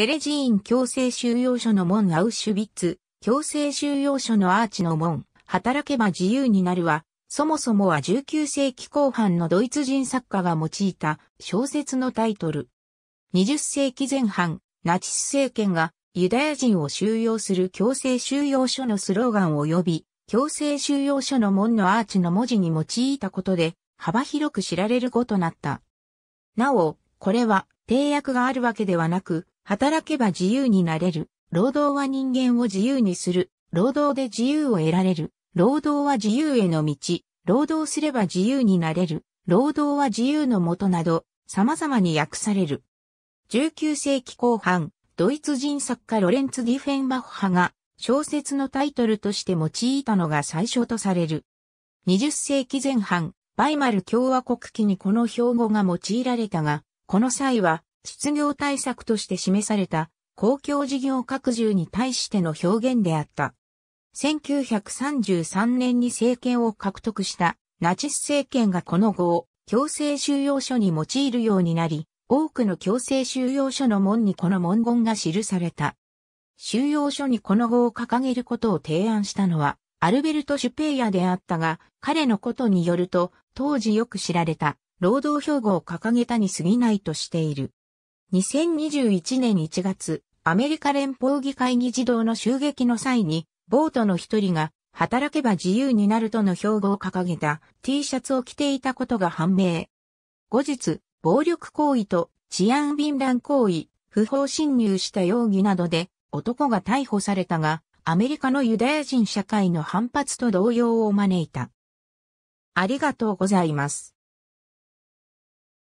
テレジーン強制収容所の門アウシュビッツ、強制収容所のアーチの門、働けば自由になるは、そもそもは19世紀後半のドイツ人作家が用いた小説のタイトル。20世紀前半、ナチス政権がユダヤ人を収容する強制収容所のスローガン及び強制収容所の門のアーチの文字に用いたことで幅広く知られる語となった。なお、これは定約があるわけではなく、働けば自由になれる。労働は人間を自由にする。労働で自由を得られる。労働は自由への道。労働すれば自由になれる。労働は自由のもとなど、様々に訳される。19世紀後半、ドイツ人作家ロレンツ・ディフェンバッハが小説のタイトルとして用いたのが最初とされる。20世紀前半、バイマル共和国期にこの標語が用いられたが、この際は失業対策として示された公共事業拡充に対しての表現であった。1933年に政権を獲得したナチス政権がこの後を強制収容所に用いるようになり、多くの強制収容所の門にこの文言が記された。収容所にこの語を掲げることを提案したのは、アルベルト・シュペイヤであったが、彼のことによると、当時よく知られた、労働標語を掲げたに過ぎないとしている。2021年1月、アメリカ連邦議会議事堂の襲撃の際に、ボートの一人が、働けば自由になるとの標語を掲げた T シャツを着ていたことが判明。後日、暴力行為と治安便乱行為、不法侵入した容疑などで男が逮捕されたが、アメリカのユダヤ人社会の反発と動揺を招いた。ありがとうございます。